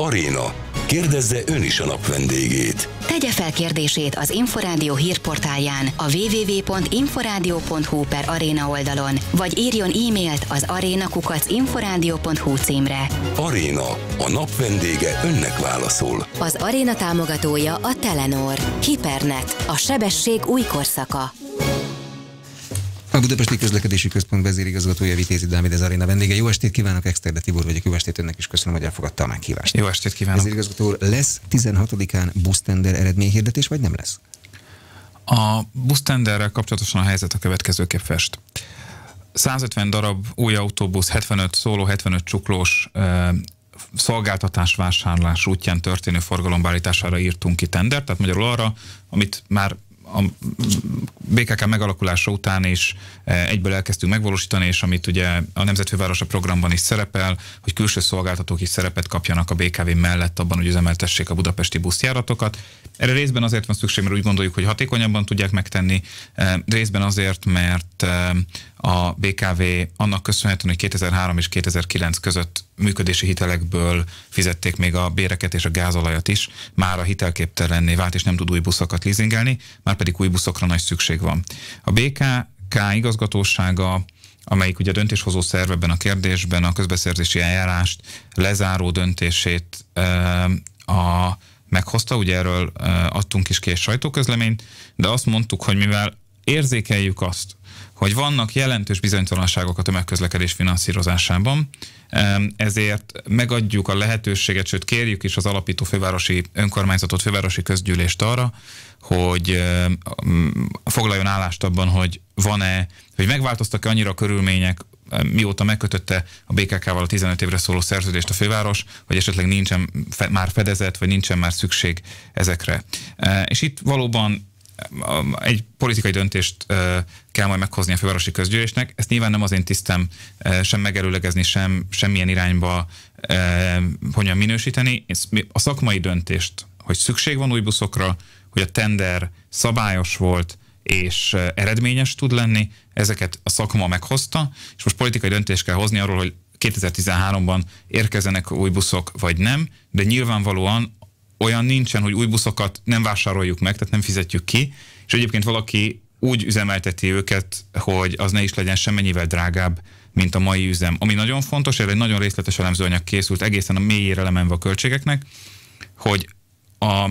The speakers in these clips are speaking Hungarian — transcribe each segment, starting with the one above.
Aréna. Kérdezze ön is a nap vendégét. Tegye fel kérdését az Inforádio hírportáján a www.inforádió.hu per aréna oldalon, vagy írjon e-mailt az arénakukacinforadio.hu címre. Aréna. A nap vendége önnek válaszol. Az Aréna támogatója a Telenor. Hipernet. A sebesség új korszaka. A Budapesti Közlekedési Központ vezérigazgatója Vitézi Dávid az aréna vendége. Jó estét kívánok, Exterde Tibor vagyok. Jó estét önnek is köszönöm, hogy elfogadta a meghívást. Jó estét kívánok. Vezérigazgató úr, lesz 16-án busztender eredményhirdetés, vagy nem lesz? A busztenderrel kapcsolatosan a helyzet a következőképp fest. 150 darab új autóbusz, 75 szóló, 75 csuklós e, szolgáltatás vásárlás útján történő forgalombállítására írtunk ki tendert. tehát magyarul arra, amit már a BKK megalakulása után is eh, egyből elkezdtünk megvalósítani, és amit ugye a Nemzetfővárosa programban is szerepel, hogy külső szolgáltatók is szerepet kapjanak a BKV mellett abban, hogy üzemeltessék a budapesti buszjáratokat. Erre részben azért van szükség, mert úgy gondoljuk, hogy hatékonyabban tudják megtenni, eh, részben azért, mert eh, a BKV annak köszönhetően, hogy 2003 és 2009 között működési hitelekből fizették még a béreket és a gázolajat is, már a hitelképtelenné vált, és nem tud új buszokat leasingelni, már pedig új buszokra nagy szükség van. A BKK igazgatósága amelyik ugye a döntéshozó szerveben a kérdésben a közbeszerzési eljárást lezáró döntését eh, a, meghozta, ugye erről eh, adtunk is egy sajtóközleményt, de azt mondtuk, hogy mivel érzékeljük azt, hogy vannak jelentős bizonytalanságok a tömegközlekedés finanszírozásában, ezért megadjuk a lehetőséget, sőt kérjük is az alapító fővárosi önkormányzatot, fővárosi közgyűlést arra, hogy foglaljon állást abban, hogy van-e, hogy megváltoztak-e annyira a körülmények, mióta megkötötte a BKK-val a 15 évre szóló szerződést a főváros, hogy esetleg nincsen fe, már fedezet, vagy nincsen már szükség ezekre. E, és itt valóban egy politikai döntést kell majd meghozni a fővárosi közgyűlésnek. Ezt nyilván nem az én tisztem sem megerőlegezni, sem semmilyen irányba hogyan minősíteni. A szakmai döntést, hogy szükség van új buszokra, hogy a tender szabályos volt, és eredményes tud lenni, ezeket a szakma meghozta, és most politikai döntést kell hozni arról, hogy 2013-ban érkezenek új buszok, vagy nem, de nyilvánvalóan olyan nincsen, hogy új buszokat nem vásároljuk meg, tehát nem fizetjük ki, és egyébként valaki úgy üzemelteti őket, hogy az ne is legyen semmennyivel drágább, mint a mai üzem. Ami nagyon fontos, erre egy nagyon részletes elemzőanyag készült, egészen a mélyére lemenve a költségeknek, hogy a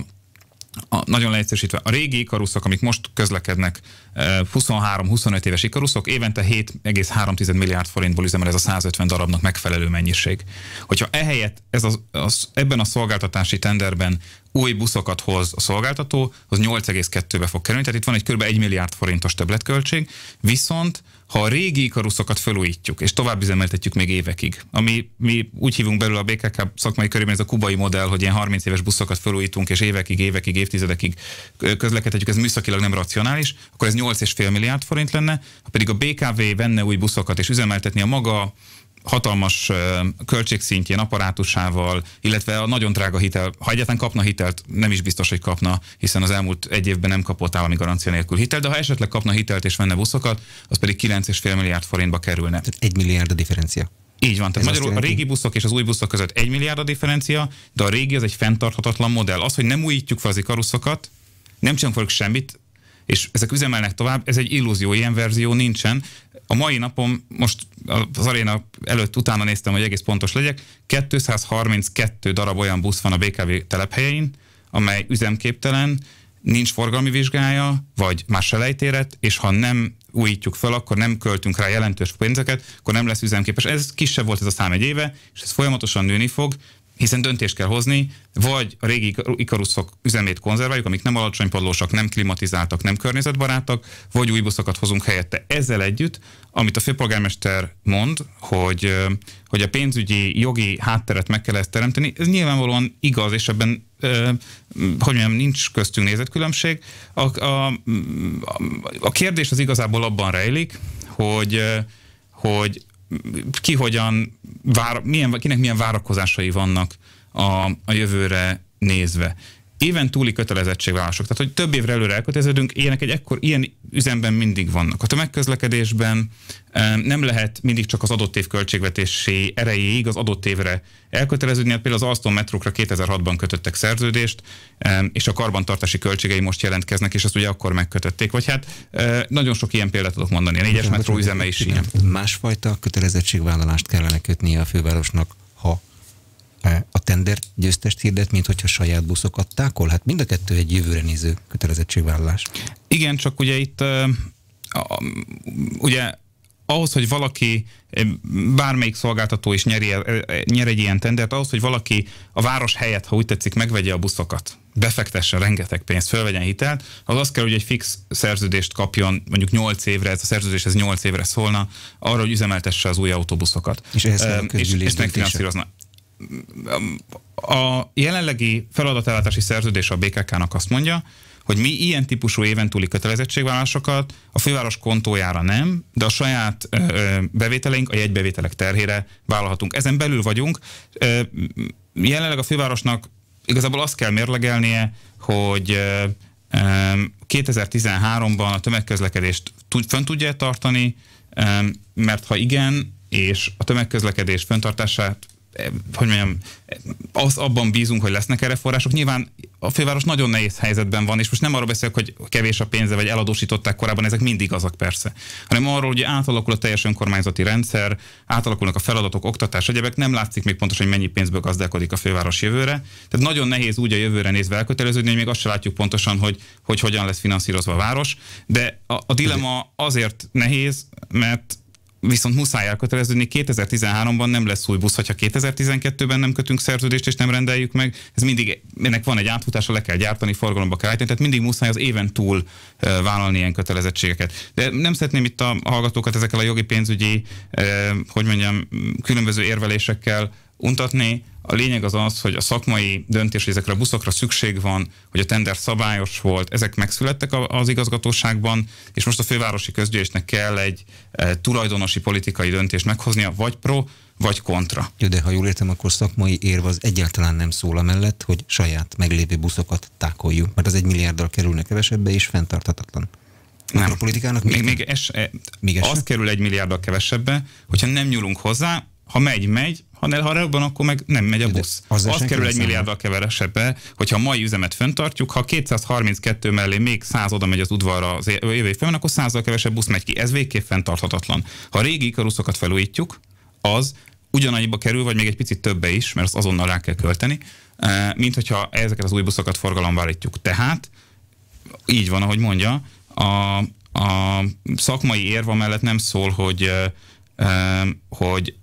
a, nagyon leegyszerűsítve, a régi ikaruszok, amik most közlekednek, 23-25 e, éves ikaruszok, évente 7,3 milliárd forintból üzemel ez a 150 darabnak megfelelő mennyiség. Hogyha ehelyett ez az, az, ebben a szolgáltatási tenderben új buszokat hoz a szolgáltató, az 8,2-be fog kerülni, tehát itt van egy kb. 1 milliárd forintos többletköltség, viszont ha a régi ikaruszokat felújítjuk, és tovább üzemeltetjük még évekig, ami mi úgy hívunk belőle a BKK szakmai körében, ez a kubai modell, hogy ilyen 30 éves buszokat felújítunk, és évekig, évekig, évtizedekig közlekedhetjük, ez műszakilag nem racionális, akkor ez 8,5 milliárd forint lenne, ha pedig a BKV venne új buszokat, és üzemeltetni a maga hatalmas költségszintjén, apparátusával, illetve a nagyon drága hitel, ha egyetlen kapna hitelt, nem is biztos, hogy kapna, hiszen az elmúlt egy évben nem kapott állami garancia nélkül hitelt, de ha esetleg kapna hitelt és venne buszokat, az pedig 9,5 milliárd forintba kerülne. Tehát egy milliárd a differencia. Így van, tehát magyarul a régi buszok és az új buszok között egy milliárd a differencia, de a régi az egy fenntarthatatlan modell. Az, hogy nem újítjuk fel az ikaruszokat, nem csinálunk velük semmit, és ezek üzemelnek tovább, ez egy illúzió, ilyen verzió nincsen. A mai napom, most az aréna előtt utána néztem, hogy egész pontos legyek, 232 darab olyan busz van a BKV telephelyein, amely üzemképtelen, nincs forgalmi vizsgája, vagy már selejtérett, és ha nem újítjuk fel, akkor nem költünk rá jelentős pénzeket, akkor nem lesz üzemképes. Ez kisebb volt ez a szám egy éve, és ez folyamatosan nőni fog, hiszen döntést kell hozni, vagy a régi ikaruszok üzemét konzerváljuk, amik nem alacsony padlósak, nem klimatizáltak, nem környezetbarátak, vagy új buszokat hozunk helyette. Ezzel együtt, amit a főpolgármester mond, hogy, hogy a pénzügyi, jogi hátteret meg kell ezt teremteni, ez nyilvánvalóan igaz, és ebben hogy mondjam, nincs köztünk nézetkülönbség. A, a, a kérdés az igazából abban rejlik, hogy, hogy ki hogyan, vár, milyen, kinek milyen várakozásai vannak a, a jövőre nézve éven túli kötelezettségvállalások, tehát hogy több évre előre elköteleződünk, ilyenek egy ekkor, ilyen üzemben mindig vannak. A tömegközlekedésben eh, nem lehet mindig csak az adott év költségvetési erejéig az adott évre elköteleződni. Hát például az Alstom metrókra 2006-ban kötöttek szerződést, eh, és a karbantartási költségei most jelentkeznek, és azt ugye akkor megkötötték. Vagy hát eh, nagyon sok ilyen példát tudok mondani. A négyes metró üzeme is ilyen. Másfajta kötelezettségvállalást kellene kötnie a fővárosnak, ha E, a tender győztest hirdet, mint hogyha saját buszokat tákol? Hát mind a kettő egy jövőre néző kötelezettségvállalás. Igen, csak ugye itt e, ugye ahhoz, hogy valaki, e, bármelyik szolgáltató is nyeri, nyer egy ilyen tendert, ahhoz, hogy valaki a város helyett, ha úgy tetszik, megvegye a buszokat, befektessen rengeteg pénzt, fölvegyen hitelt, az az kell, hogy egy fix szerződést kapjon, mondjuk 8 évre, ez a szerződés ez 8 évre szólna, arra, hogy üzemeltesse az új autóbuszokat. És ehhez e, és, és megfinanszírozna a jelenlegi feladatellátási szerződés a BKK-nak azt mondja, hogy mi ilyen típusú éventúli kötelezettségvállásokat a főváros kontójára nem, de a saját bevételeink, a jegybevételek terhére vállalhatunk. Ezen belül vagyunk. Jelenleg a fővárosnak igazából azt kell mérlegelnie, hogy 2013-ban a tömegközlekedést fön tudja tartani, mert ha igen, és a tömegközlekedés föntartását hogy mondjam, az, abban bízunk, hogy lesznek erre források. Nyilván a főváros nagyon nehéz helyzetben van, és most nem arról beszélek, hogy kevés a pénze, vagy eladósították korábban, ezek mindig azok persze, hanem arról, hogy átalakul a teljes önkormányzati rendszer, átalakulnak a feladatok, oktatás, egyebek, nem látszik még pontosan, hogy mennyi pénzből gazdálkodik a főváros jövőre. Tehát nagyon nehéz úgy a jövőre nézve elköteleződni, hogy még azt se látjuk pontosan, hogy, hogy hogyan lesz finanszírozva a város, de a, a dilemma azért nehéz, mert viszont muszáj elköteleződni, 2013-ban nem lesz új busz, ha 2012-ben nem kötünk szerződést és nem rendeljük meg, ez mindig, ennek van egy átfutása, le kell gyártani, forgalomba kell állítani, tehát mindig muszáj az éven túl vállalni ilyen kötelezettségeket. De nem szeretném itt a hallgatókat ezekkel a jogi pénzügyi, hogy mondjam, különböző érvelésekkel untatni. A lényeg az az, hogy a szakmai döntés, hogy ezekre a buszokra szükség van, hogy a tender szabályos volt, ezek megszülettek az igazgatóságban, és most a fővárosi közgyűlésnek kell egy e, tulajdonosi politikai döntést meghoznia, vagy pro, vagy kontra. Jó, de ha jól értem, akkor szakmai érv az egyáltalán nem szól mellett, hogy saját meglévő buszokat tákoljuk, mert az egy milliárddal kerülne kevesebbe és fenntarthatatlan. Nem. A politikának még, még, es, még es az kerül egy milliárddal kevesebbe, hogyha nem nyúlunk hozzá, ha megy, megy, hanem ha robban, akkor meg nem megy a busz. Az, az kerül egy milliárdal kevesebbe, hogyha a mai üzemet föntartjuk, ha 232 mellé még 100 oda megy az udvarra az jövő folyamán, akkor 100-al kevesebb busz megy ki. Ez végképp fenntarthatatlan. Ha a régi ikaruszokat felújítjuk, az ugyanannyiba kerül, vagy még egy picit többe is, mert azt azonnal rá kell költeni, eh, mint hogyha ezeket az új buszokat forgalomba állítjuk. Tehát így van, ahogy mondja, a, a szakmai érva mellett nem szól, hogy eh, hogy,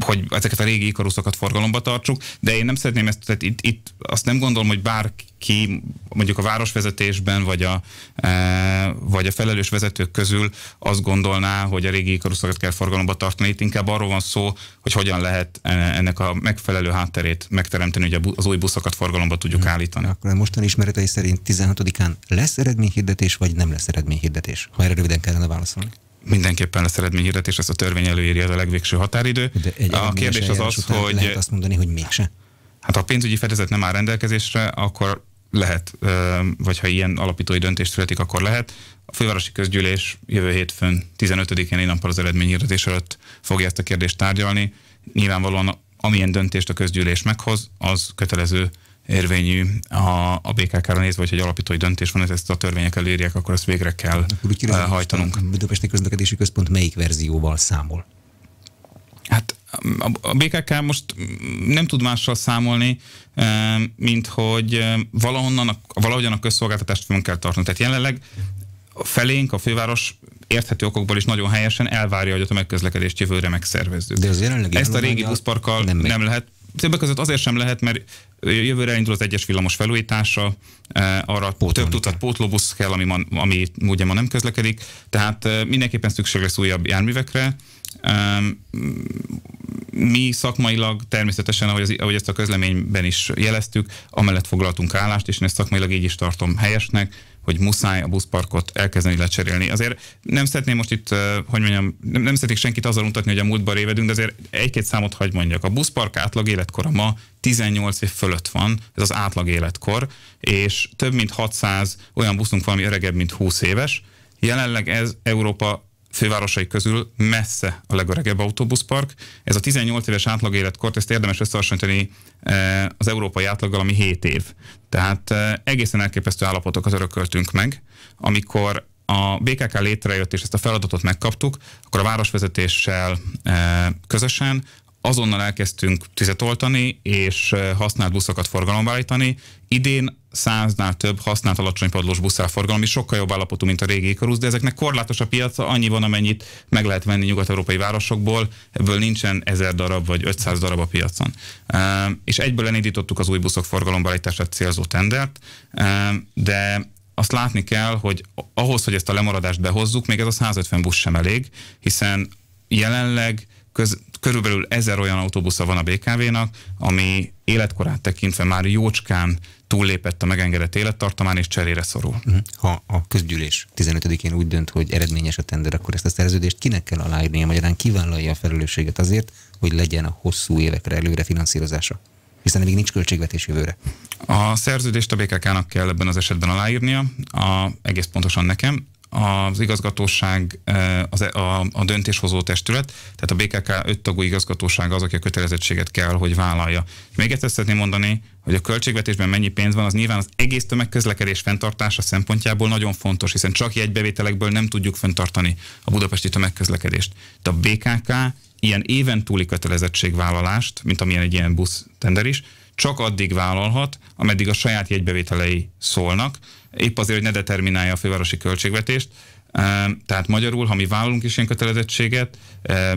hogy ezeket a régi ikaruszokat forgalomba tartsuk, de én nem szeretném ezt, tehát itt, itt azt nem gondolom, hogy bárki mondjuk a városvezetésben, vagy a, e, vagy a felelős vezetők közül azt gondolná, hogy a régi ikaruszokat kell forgalomba tartani. Itt inkább arról van szó, hogy hogyan lehet e, ennek a megfelelő hátterét megteremteni, hogy az új buszokat forgalomba tudjuk hmm. állítani. Akkor a mostani ismeretei szerint 16-án lesz eredményhirdetés, vagy nem lesz eredményhirdetés? Ha erre röviden kellene válaszolni mindenképpen lesz eredményhirdetés, ezt a törvény előírja, ez a legvégső határidő. De a kérdés az az, hogy... Lehet azt mondani, hogy mégse? Hát ha a pénzügyi fedezet nem áll rendelkezésre, akkor lehet, vagy ha ilyen alapítói döntést születik, akkor lehet. A fővárosi közgyűlés jövő hétfőn 15-én egy nappal az eredményhirdetés előtt fogja ezt a kérdést tárgyalni. Nyilvánvalóan amilyen döntést a közgyűlés meghoz, az kötelező érvényű a, a BKK-ra nézve, hogy egy alapítói döntés van, ezt a törvények elérjek, akkor ezt végre kell kérdezem, eh, hajtanunk. A Budapesti Közlekedési Központ melyik verzióval számol? Hát a BKK most nem tud mással számolni, eh, mint hogy eh, valahonnan, a, valahogyan a közszolgáltatást fönn kell tartani. Tehát jelenleg a felénk a főváros érthető okokból is nagyon helyesen elvárja, hogy a tömegközlekedést jövőre megszervezzük. De az jelenleg Ezt a régi buszparkkal nem, nem lehet. Többek között azért sem lehet, mert Jövőre indul az egyes villamos felújítása, eh, arra Pótolni több tucat pótlóbusz kell, ami, ma, ami ugye ma nem közlekedik, tehát eh, mindenképpen szükség lesz újabb járművekre. Mi szakmailag természetesen, ahogy, az, ahogy ezt a közleményben is jeleztük, amellett foglaltunk állást, és én ezt szakmailag így is tartom helyesnek, hogy muszáj a buszparkot elkezdeni lecserélni. Azért nem szeretném most itt, hogy mondjam, nem, nem szeretnék senkit azzal mutatni, hogy a múltban révedünk, de azért egy-két számot hagy mondjak. A buszpark átlag életkora ma 18 év fölött van, ez az átlag életkor, és több mint 600 olyan buszunk van, ami öregebb, mint 20 éves. Jelenleg ez Európa fővárosai közül messze a legöregebb autóbuszpark. Ez a 18 éves átlag életkort, ezt érdemes összehasonlítani eh, az európai átlaggal, ami 7 év. Tehát eh, egészen elképesztő állapotokat örököltünk meg, amikor a BKK létrejött és ezt a feladatot megkaptuk, akkor a városvezetéssel eh, közösen azonnal elkezdtünk tüzet oltani és használt buszokat forgalomba állítani. Idén száznál több használt alacsony padlós forgalom, és sokkal jobb állapotú, mint a régi Icarus, de ezeknek korlátos a piaca, annyi van, amennyit meg lehet venni nyugat-európai városokból, ebből nincsen ezer darab vagy 500 darab a piacon. Ehm, és egyből elindítottuk az új buszok forgalombeállítását célzó tendert, ehm, de azt látni kell, hogy ahhoz, hogy ezt a lemaradást behozzuk, még ez a 150 busz sem elég, hiszen jelenleg köz, körülbelül ezer olyan autóbusza van a BKV-nak, ami életkorát tekintve már jócskán túllépett a megengedett élettartamán, és cserére szorul. Mhm. Ha a közgyűlés 15-én úgy dönt, hogy eredményes a tender, akkor ezt a szerződést kinek kell aláírnia, magyarán kivállalja a felelősséget azért, hogy legyen a hosszú évekre előre finanszírozása? hiszen még nincs költségvetés jövőre. A szerződést a BKK-nak kell ebben az esetben aláírnia, a, egész pontosan nekem, az igazgatóság, e, az, e, a, a döntéshozó testület, tehát a BKK öt tagú az, aki a kötelezettséget kell, hogy vállalja. És még ezt szeretném mondani, hogy a költségvetésben mennyi pénz van, az nyilván az egész tömegközlekedés fenntartása szempontjából nagyon fontos, hiszen csak jegybevételekből nem tudjuk fenntartani a budapesti tömegközlekedést. De a BKK ilyen éven túli kötelezettségvállalást, mint amilyen egy ilyen busz tender is, csak addig vállalhat, ameddig a saját jegybevételei szólnak, épp azért, hogy ne determinálja a fővárosi költségvetést. Tehát magyarul, ha mi vállalunk is ilyen kötelezettséget,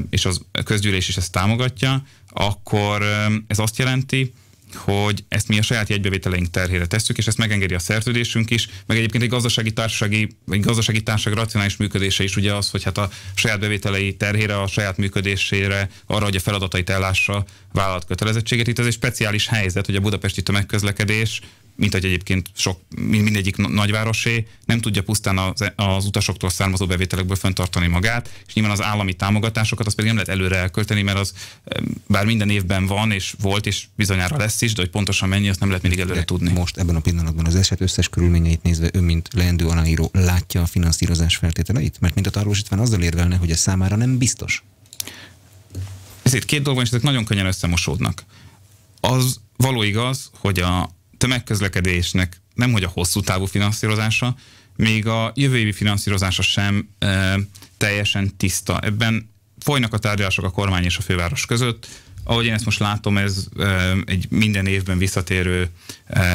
és az közgyűlés is ezt támogatja, akkor ez azt jelenti, hogy ezt mi a saját jegybevételeink terhére tesszük, és ezt megengedi a szerződésünk is, meg egyébként egy gazdasági, társasági, vagy gazdasági társaság racionális működése is ugye az, hogy hát a saját bevételei terhére, a saját működésére, arra, hogy a feladatait ellássa vállalat kötelezettséget. Itt ez egy speciális helyzet, hogy a budapesti tömegközlekedés mint hogy egyébként sok, mindegyik nagyvárosé, nem tudja pusztán az, e, az utasoktól származó bevételekből fenntartani magát, és nyilván az állami támogatásokat azt pedig nem lehet előre elkölteni, mert az bár minden évben van, és volt, és bizonyára lesz is, de hogy pontosan mennyi, azt nem lehet mindig előre de tudni. Most ebben a pillanatban az eset összes körülményeit nézve ő, mint leendő aláíró látja a finanszírozás feltételeit? Mert mint a tanulósítvány azzal érvelne, hogy ez számára nem biztos. Ezért két dolog van, és ezek nagyon könnyen összemosódnak. Az való igaz, hogy a, tömegközlekedésnek nem hogy a hosszú távú finanszírozása, még a jövő évi finanszírozása sem e, teljesen tiszta. Ebben folynak a tárgyalások a kormány és a főváros között, ahogy én ezt most látom, ez egy minden évben visszatérő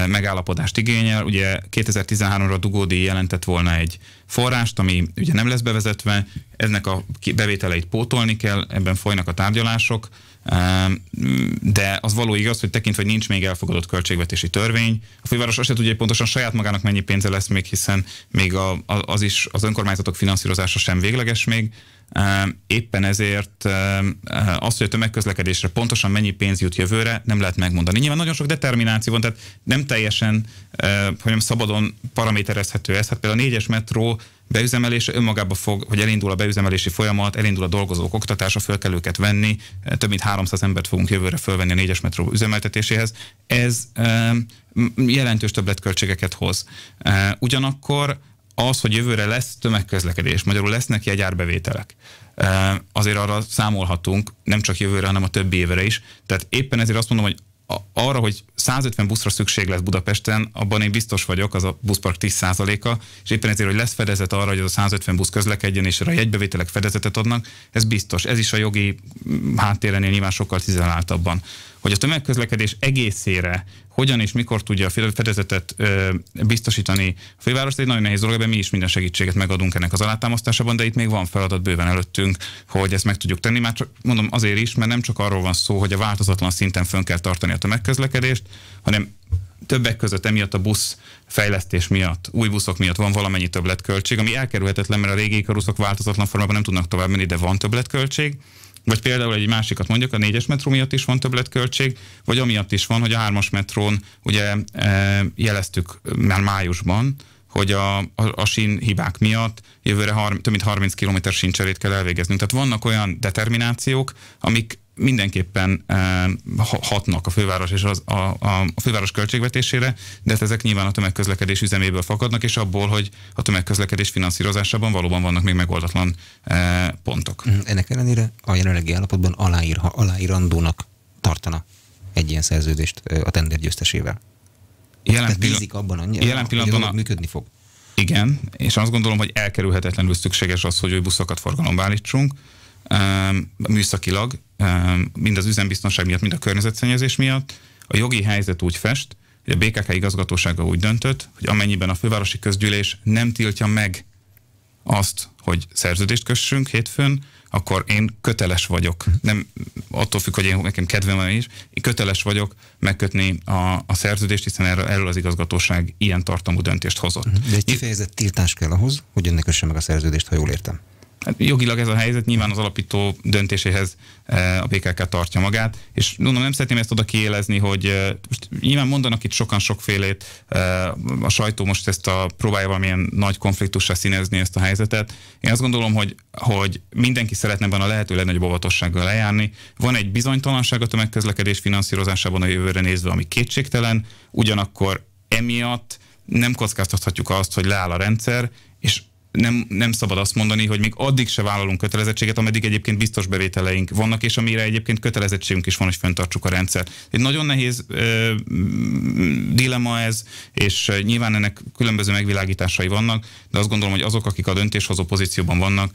megállapodást igényel. Ugye 2013-ra Dugódi jelentett volna egy forrást, ami ugye nem lesz bevezetve, ennek a bevételeit pótolni kell, ebben folynak a tárgyalások, de az való igaz, hogy tekintve, hogy nincs még elfogadott költségvetési törvény, a főváros azt se tudja, hogy pontosan saját magának mennyi pénze lesz még, hiszen még az is az önkormányzatok finanszírozása sem végleges még, Éppen ezért eh, az, hogy a tömegközlekedésre pontosan mennyi pénz jut jövőre, nem lehet megmondani. Nyilván nagyon sok determináció van, tehát nem teljesen eh, hogy szabadon paraméterezhető ez. Hát például a négyes metró beüzemelése önmagába fog, hogy elindul a beüzemelési folyamat, elindul a dolgozók oktatása, föl kell őket venni, eh, több mint 300 embert fogunk jövőre fölvenni a négyes metró üzemeltetéséhez. Ez jelentős többletköltségeket hoz. Ugyanakkor az, hogy jövőre lesz tömegközlekedés, magyarul lesznek jegyárbevételek, azért arra számolhatunk, nem csak jövőre, hanem a többi évre is. Tehát éppen ezért azt mondom, hogy arra, hogy 150 buszra szükség lesz Budapesten, abban én biztos vagyok, az a buszpark 10%-a, és éppen ezért, hogy lesz fedezet arra, hogy az a 150 busz közlekedjen, és erre a jegybevételek fedezetet adnak, ez biztos. Ez is a jogi mm, háttérenél nyilván sokkal tizenáltabban hogy a tömegközlekedés egészére hogyan és mikor tudja a fedezetet ö, biztosítani a főváros, egy nagyon nehéz dolog, ebben mi is minden segítséget megadunk ennek az alátámasztásában, de itt még van feladat bőven előttünk, hogy ezt meg tudjuk tenni. Már csak mondom azért is, mert nem csak arról van szó, hogy a változatlan szinten fönn kell tartani a tömegközlekedést, hanem többek között emiatt a busz fejlesztés miatt, új buszok miatt van valamennyi többletköltség, ami elkerülhetetlen, mert a régi karuszok változatlan formában nem tudnak tovább menni, de van többletköltség. Vagy például egy másikat mondjuk, a négyes metró miatt is van többletköltség, vagy amiatt is van, hogy a hármas metrón ugye e, jeleztük már májusban, hogy a, a, a sín hibák miatt jövőre har, több mint 30 km sincserét kell elvégeznünk. Tehát vannak olyan determinációk, amik mindenképpen eh, hatnak a főváros és az, a, a, főváros költségvetésére, de hát ezek nyilván a tömegközlekedés üzeméből fakadnak, és abból, hogy a tömegközlekedés finanszírozásában valóban vannak még megoldatlan eh, pontok. Mhm. Ennek ellenére a jelenlegi állapotban aláír, ha aláírandónak tartana egy ilyen szerződést eh, a tender győztesével. Jelen, pillan- abban annyira, jelen pillanatban a... működni fog. Igen, és azt gondolom, hogy elkerülhetetlenül szükséges az, hogy új buszokat forgalomba állítsunk műszakilag, mind az üzembiztonság miatt, mind a környezetszennyezés miatt. A jogi helyzet úgy fest, hogy a BKK igazgatósága úgy döntött, hogy amennyiben a fővárosi közgyűlés nem tiltja meg azt, hogy szerződést kössünk hétfőn, akkor én köteles vagyok. Nem attól függ, hogy én, nekem kedvem van is, én köteles vagyok megkötni a, a szerződést, hiszen erről, erről az igazgatóság ilyen tartalmú döntést hozott. Mhm. De egy kifejezett tiltás kell ahhoz, hogy önnek kösse meg a szerződést, ha jól értem. Hát jogilag ez a helyzet nyilván az alapító döntéséhez eh, a BKK tartja magát, és mondom, nem szeretném ezt oda kiélezni, hogy eh, most nyilván mondanak itt sokan sokfélét, eh, a sajtó most ezt a próbálja valamilyen nagy konfliktusra színezni ezt a helyzetet. Én azt gondolom, hogy, hogy mindenki szeretne benne a lehető legnagyobb óvatossággal lejárni. Van egy bizonytalanság a tömegközlekedés finanszírozásában a jövőre nézve, ami kétségtelen, ugyanakkor emiatt nem kockáztathatjuk azt, hogy leáll a rendszer, és nem, nem szabad azt mondani, hogy még addig se vállalunk kötelezettséget, ameddig egyébként biztos bevételeink vannak, és amire egyébként kötelezettségünk is van, hogy fenntartsuk a rendszert. Egy nagyon nehéz ö, mm, dilema ez, és nyilván ennek különböző megvilágításai vannak, de azt gondolom, hogy azok, akik a döntéshozó pozícióban vannak,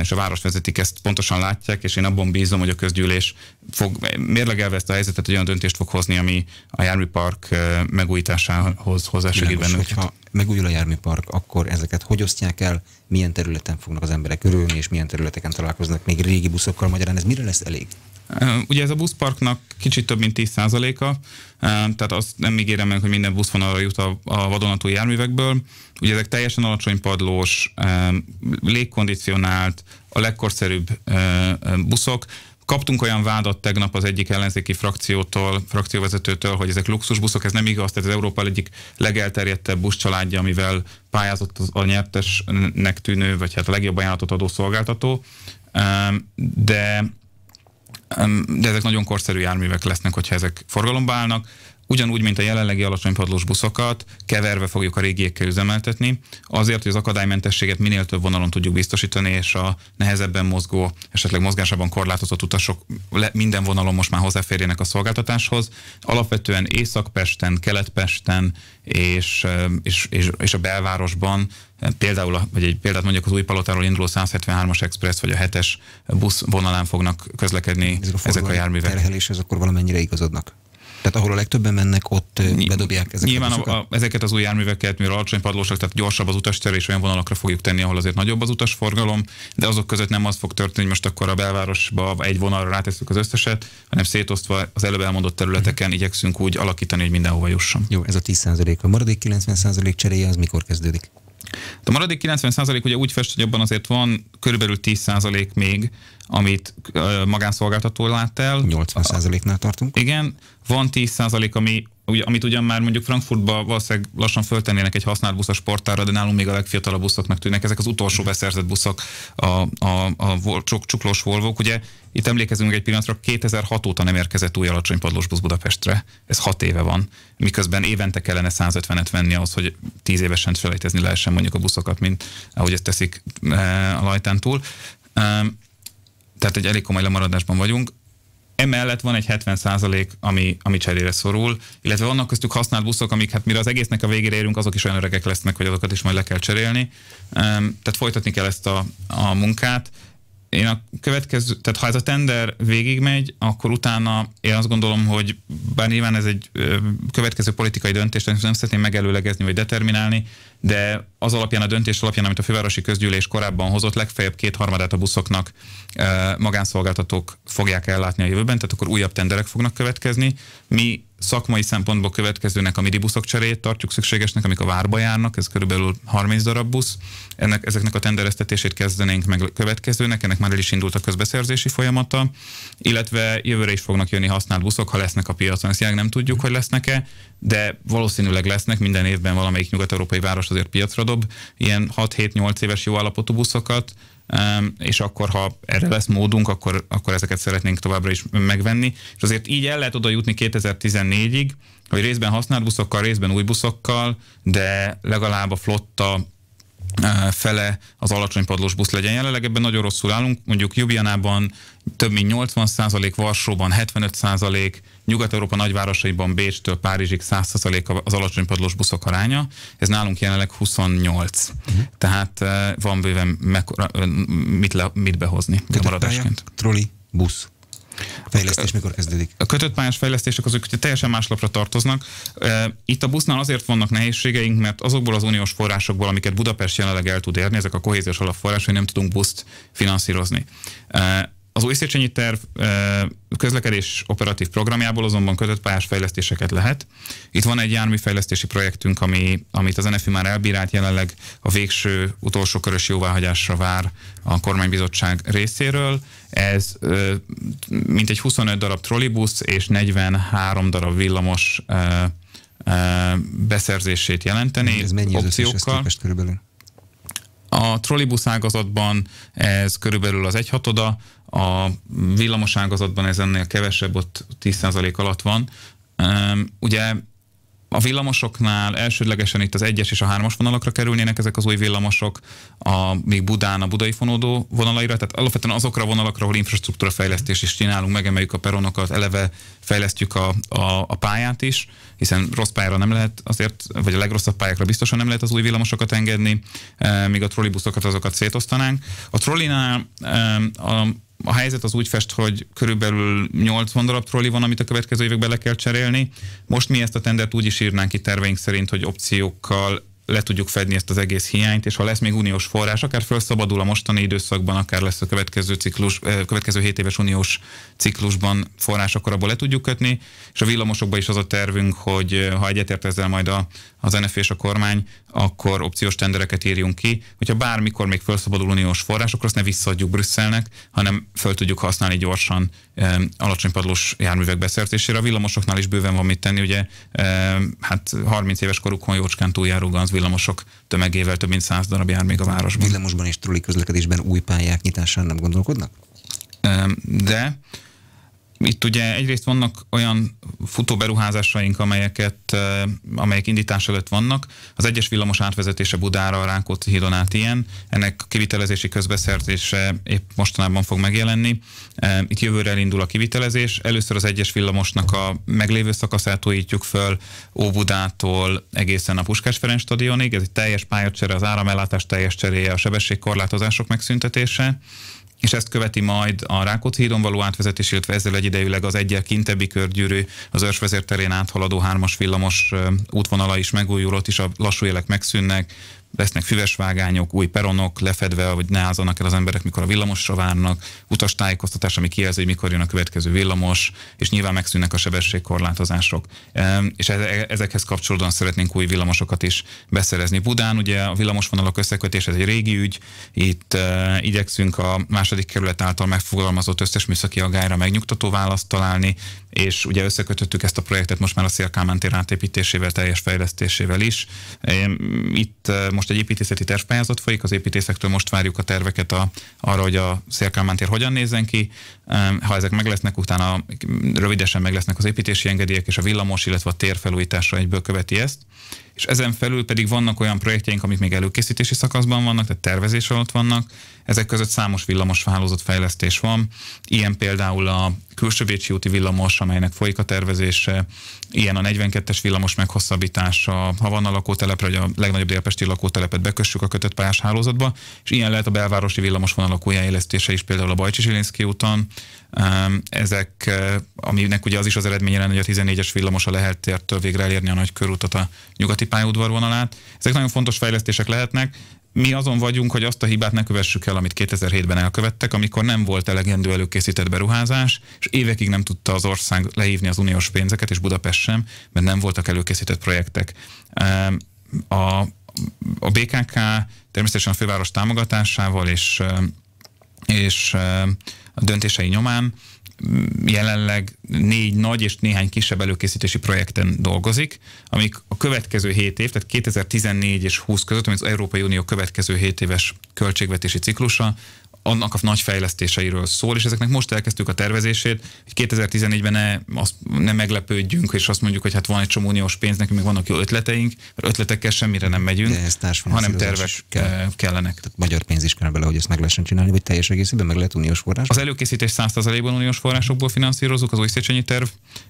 és a vezetik, ezt pontosan látják, és én abban bízom, hogy a közgyűlés fog, mérlegelve ezt a helyzetet, olyan döntést fog hozni, ami a járműpark megújításához hozzásegít bennünket. Ha megújul a járműpark, akkor ezeket hogy osztják el, milyen területen fognak az emberek örülni, és milyen területeken találkoznak még régi buszokkal, magyarán ez mire lesz elég? Ugye ez a buszparknak kicsit több mint 10%-a, tehát azt nem ígérem meg, hogy minden buszvonalra jut a, a vadonatúj járművekből. Ugye ezek teljesen alacsony padlós, légkondicionált, a legkorszerűbb buszok, Kaptunk olyan vádat tegnap az egyik ellenzéki frakciótól, frakcióvezetőtől, hogy ezek luxusbuszok, ez nem igaz, tehát az Európa egyik legelterjedtebb buszcsaládja, amivel pályázott a nyertesnek tűnő, vagy hát a legjobb ajánlatot adó szolgáltató, de, de ezek nagyon korszerű járművek lesznek, hogyha ezek forgalomba állnak ugyanúgy, mint a jelenlegi alacsony padlós buszokat, keverve fogjuk a régiekkel üzemeltetni, azért, hogy az akadálymentességet minél több vonalon tudjuk biztosítani, és a nehezebben mozgó, esetleg mozgásában korlátozott utasok minden vonalon most már hozzáférjenek a szolgáltatáshoz. Alapvetően Észak-Pesten, Kelet-Pesten és, eh, és, és, és a belvárosban eh, például, vagy egy példát mondjuk az új palotáról induló 173-as express vagy a 7-es busz vonalán fognak közlekedni ezek a, ezek a járművek. ez akkor valamennyire igazodnak. Tehát ahol a legtöbben mennek, ott bedobják ezeket. Nyilván a, a, ezeket az új járműveket, mivel alacsony padlósak, tehát gyorsabb az utastere, és olyan vonalakra fogjuk tenni, ahol azért nagyobb az utasforgalom, de azok között nem az fog történni, hogy most akkor a belvárosba egy vonalra rátesszük az összeset, hanem szétosztva az előbb elmondott területeken mm. igyekszünk úgy alakítani, hogy mindenhova jusson. Jó, ez a 10 a maradék 90 cseréje az mikor kezdődik? A maradék 90% ugye úgy fest, hogy abban azért van körülbelül 10% még, amit magánszolgáltató lát el. 80%-nál tartunk. Igen, van 10% ami amit ugyan már mondjuk Frankfurtba valószínűleg lassan föltennének egy használt busz a sportára, de nálunk még a legfiatalabb buszoknak tűnnek. Ezek az utolsó mhm. beszerzett buszok, a, a, a vol, csuk, csuklós volvók. Ugye itt emlékezünk egy pillanatra, 2006 óta nem érkezett új alacsony padlós busz Budapestre. Ez hat éve van. Miközben évente kellene 150-et venni ahhoz, hogy 10 évesen felejtezni lehessen mondjuk a buszokat, mint ahogy ezt teszik eh, a lajtán túl. Tehát egy elég komoly lemaradásban vagyunk Emellett van egy 70 százalék, ami, ami cserére szorul, illetve vannak köztük használt buszok, amik hát mire az egésznek a végére érünk, azok is olyan öregek lesznek, hogy azokat is majd le kell cserélni. Tehát folytatni kell ezt a, a munkát én a következő, tehát ha ez a tender végigmegy, akkor utána én azt gondolom, hogy bár nyilván ez egy következő politikai döntés, nem szeretném megelőlegezni vagy determinálni, de az alapján, a döntés alapján, amit a fővárosi közgyűlés korábban hozott, legfeljebb kétharmadát a buszoknak magánszolgáltatók fogják ellátni a jövőben, tehát akkor újabb tenderek fognak következni. Mi szakmai szempontból következőnek a minibuszok buszok cseréjét tartjuk szükségesnek, amik a várba járnak, ez körülbelül 30 darab busz. Ennek, ezeknek a tendereztetését kezdenénk meg következőnek, ennek már el is indult a közbeszerzési folyamata, illetve jövőre is fognak jönni használt buszok, ha lesznek a piacon. Ezt jelenleg nem tudjuk, hogy lesznek-e, de valószínűleg lesznek, minden évben valamelyik nyugat-európai város azért piacra dob ilyen 6-7-8 éves jó állapotú buszokat, és akkor, ha erre lesz módunk, akkor, akkor ezeket szeretnénk továbbra is megvenni. És azért így el lehet oda jutni 2014-ig, hogy részben használt buszokkal, részben új buszokkal, de legalább a flotta fele az alacsony padlós busz legyen. Jelenleg ebben nagyon rosszul állunk, mondjuk Jubianában több mint 80 százalék, Varsóban 75 százalék, Nyugat-Európa nagyvárosaiban Bécstől Párizsig 100 százalék az alacsony padlós buszok aránya, ez nálunk jelenleg 28. Uh-huh. Mhm. Tehát van bőven mit, le, mit behozni. Kötött Troli, busz fejlesztés mikor kezdődik? A kötött pályás fejlesztések azok teljesen más lapra tartoznak. Itt a busznál azért vannak nehézségeink, mert azokból az uniós forrásokból, amiket Budapest jelenleg el tud érni, ezek a kohéziós hogy nem tudunk buszt finanszírozni. Az új Széchenyi terv közlekedés operatív programjából azonban kötött pályás fejlesztéseket lehet. Itt van egy járműfejlesztési projektünk, ami, amit az NFI már elbírált, jelenleg a végső utolsó körös jóváhagyásra vár a kormánybizottság részéről. Ez mintegy 25 darab trollibusz és 43 darab villamos beszerzését jelenteni. Ez mennyi az opciókkal. összes körülbelül? A trollibusz ágazatban ez körülbelül az egyhatoda, a villamos ágazatban ez ennél kevesebb, ott 10% alatt van. Ugye a villamosoknál elsődlegesen itt az egyes és a hármas vonalakra kerülnének ezek az új villamosok, a, még Budán a budai fonódó vonalaira, tehát alapvetően azokra a vonalakra, ahol infrastruktúrafejlesztés is csinálunk, megemeljük a peronokat, eleve fejlesztjük a, a, a pályát is hiszen rossz pályára nem lehet azért, vagy a legrosszabb pályákra biztosan nem lehet az új villamosokat engedni, eh, míg a trollibuszokat azokat szétosztanánk. A trollinál eh, a a helyzet az úgy fest, hogy körülbelül 80 darab trolli van, amit a következő években le kell cserélni. Most mi ezt a tendert úgy is írnánk ki terveink szerint, hogy opciókkal le tudjuk fedni ezt az egész hiányt, és ha lesz még uniós forrás, akár felszabadul a mostani időszakban, akár lesz a következő, ciklus, eh, következő 7 éves uniós ciklusban forrás, akkor abból le tudjuk kötni, és a villamosokban is az a tervünk, hogy eh, ha egyetért ezzel majd a, az NF és a kormány, akkor opciós tendereket írjunk ki, hogyha bármikor még felszabadul uniós forrás, akkor azt ne visszaadjuk Brüsszelnek, hanem föl tudjuk használni gyorsan eh, alacsony padlós járművek beszerzésére. A villamosoknál is bőven van mit tenni, ugye hát 30 éves korukon jócskán túljáró villamosok tömegével több mint száz darab jár még a városban. Villamosban és troli közlekedésben új pályák nyitásán nem gondolkodnak? De itt ugye egyrészt vannak olyan futóberuházásaink, amelyeket, amelyek indítás előtt vannak. Az egyes villamos átvezetése Budára, a Rákóczi hídon át ilyen. Ennek kivitelezési közbeszerzése épp mostanában fog megjelenni. Itt jövőre elindul a kivitelezés. Először az egyes villamosnak a meglévő szakaszát újítjuk föl Óbudától egészen a Puskás Ferenc stadionig. Ez egy teljes pályacsere, az áramellátás teljes cseréje, a sebességkorlátozások megszüntetése és ezt követi majd a hídon való átvezetés, illetve ezzel egyidejűleg az egyel kintebbi körgyűrű, az őrsvezér terén áthaladó hármas villamos útvonala is megújul, ott is a lassú élek megszűnnek, lesznek füvesvágányok, új peronok lefedve, hogy ne ázanak el az emberek, mikor a villamosra várnak, tájékoztatás, ami kijelzi, hogy mikor jön a következő villamos, és nyilván megszűnnek a sebességkorlátozások. És e-, e-, ezekhez kapcsolódóan szeretnénk új villamosokat is beszerezni. Budán ugye a villamosvonalak összekötés, ez egy régi ügy, itt e, igyekszünk a második kerület által megfogalmazott összes műszaki agályra megnyugtató választ találni, és ugye összekötöttük ezt a projektet most már a Szélkámán tér átépítésével, teljes fejlesztésével is. Itt most most egy építészeti tervpályázat folyik, az építészektől most várjuk a terveket a, arra, hogy a szélkálmántér hogyan nézzen ki. Ha ezek meg lesznek, utána rövidesen meg lesznek az építési engedélyek, és a villamos, illetve a térfelújításra egyből követi ezt és ezen felül pedig vannak olyan projektjeink, amik még előkészítési szakaszban vannak, tehát tervezés alatt vannak, ezek között számos villamos fejlesztés van, ilyen például a Külsővécsi úti villamos, amelynek folyik a tervezése, ilyen a 42-es villamos meghosszabbítása, ha van a lakótelepre, hogy a legnagyobb délpesti lakótelepet bekössük a kötött pályás hálózatba, és ilyen lehet a belvárosi vonalak újjáélesztése is, például a Bajcsi Zsilinszki úton, ezek, eh, aminek ugye az is az eredménye lenne, hogy a 14-es villamos a lehet tértől végre elérni a nagy körútat a nyugati Budapesti pályaudvarvonalát. Ezek nagyon fontos fejlesztések lehetnek. Mi azon vagyunk, hogy azt a hibát ne kövessük el, amit 2007-ben elkövettek, amikor nem volt elegendő előkészített beruházás, és évekig nem tudta az ország leívni az uniós pénzeket, és Budapest sem, mert nem voltak előkészített projektek. Ehm, a, a BKK természetesen a főváros támogatásával és, ehm, és ehm, a döntései nyomán jelenleg négy nagy és néhány kisebb előkészítési projekten dolgozik, amik a következő 7 év, tehát 2014 és 20 között, ami az Európai Unió következő 7 éves költségvetési ciklusa, annak a nagy fejlesztéseiről szól, és ezeknek most elkezdtük a tervezését, hogy 2014-ben ne, azt, ne meglepődjünk, és azt mondjuk, hogy hát van egy csomó uniós pénz, nekünk még vannak jó ötleteink, mert ötletekkel semmire nem megyünk, De ez hanem tervek kell. Eh, kellenek. Tehát magyar pénz is kell bele, hogy ezt meg lehessen csinálni, vagy teljes egészében meg lehet uniós forrás? Az előkészítés 100%-ban uniós forrásokból finanszírozunk, az új Széchenyi terv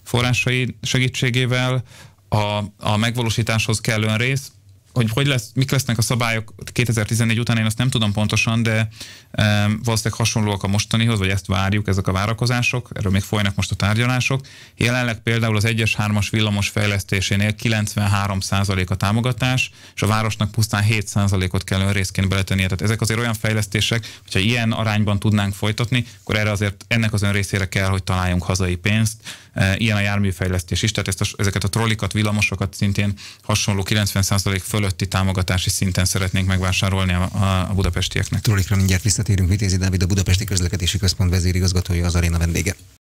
forrásai segítségével, a, a megvalósításhoz kellően rész, hogy, hogy lesz, mik lesznek a szabályok 2014 után, én azt nem tudom pontosan, de um, valószínűleg hasonlóak a mostanihoz, vagy ezt várjuk, ezek a várakozások, erről még folynak most a tárgyalások. Jelenleg például az 1-es 3-as villamos fejlesztésénél 93% a támogatás, és a városnak pusztán 7%-ot kell önrészként beletennie. Tehát ezek azért olyan fejlesztések, hogyha ilyen arányban tudnánk folytatni, akkor erre azért ennek az önrészére kell, hogy találjunk hazai pénzt Eh, ilyen a járműfejlesztés is, tehát ezt a, ezeket a trollikat, villamosokat szintén hasonló 90% fölötti támogatási szinten szeretnénk megvásárolni a, a, a budapestieknek. Trollikra mindjárt visszatérünk. Vitézi Dávid, a Budapesti Közlekedési Központ vezérigazgatója az aréna vendége.